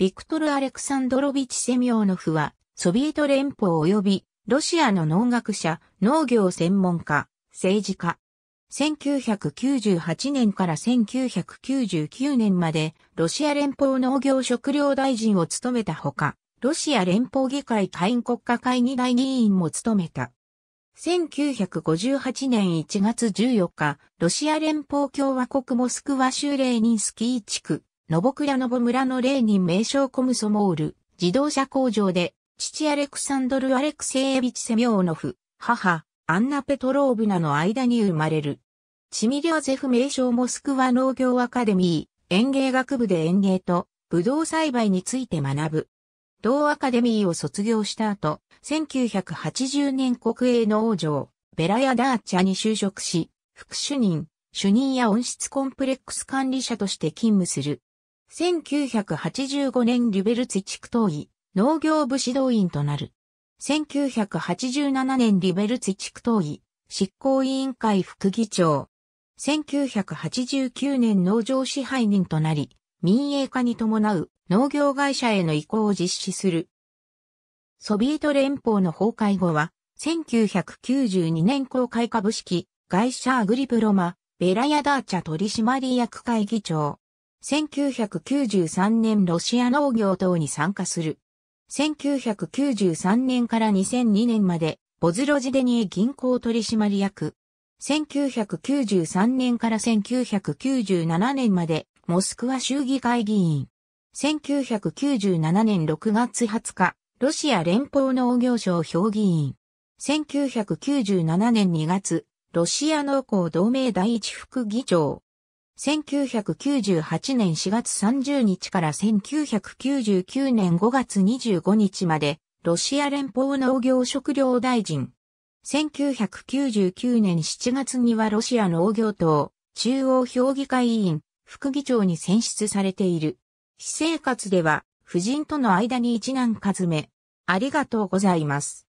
ビクトル・アレクサンドロビチ・セミオーノフは、ソビエト連邦及び、ロシアの農学者、農業専門家、政治家。1998年から1999年まで、ロシア連邦農業食料大臣を務めたほか、ロシア連邦議会下院国家会議大議員も務めた。1958年1月14日、ロシア連邦共和国モスクワ州レーニンスキー地区、ノボクラノボ村の例に名称コムソモール、自動車工場で、父アレクサンドル・アレクセイエビチ・セミョーノフ、母、アンナ・ペトローブナの間に生まれる。チミリャゼフ名称モスクワ農業アカデミー、園芸学部で園芸と、ブドウ栽培について学ぶ。同アカデミーを卒業した後、1980年国営農場、ベラヤダーチャに就職し、副主任、主任や温室コンプレックス管理者として勤務する。1985年リュベルツ地区党位、農業部指導員となる。1987年リベルツ地区党位、執行委員会副議長。1989年農場支配人となり、民営化に伴う農業会社への移行を実施する。ソビエト連邦の崩壊後は、1992年公開株式、会社アグリプロマ、ベラヤダーチャ取締役会議長。1993年ロシア農業等に参加する。1993年から2002年まで、ボズロジデニー銀行取締役。1993年から1997年まで、モスクワ州議会議員。1997年6月20日、ロシア連邦農業省評議員。1997年2月、ロシア農工同盟第一副議長。1998年4月30日から1999年5月25日まで、ロシア連邦農業食料大臣。1999年7月にはロシア農業党、中央評議会委員、副議長に選出されている。私生活では、夫人との間に一難かずめ。ありがとうございます。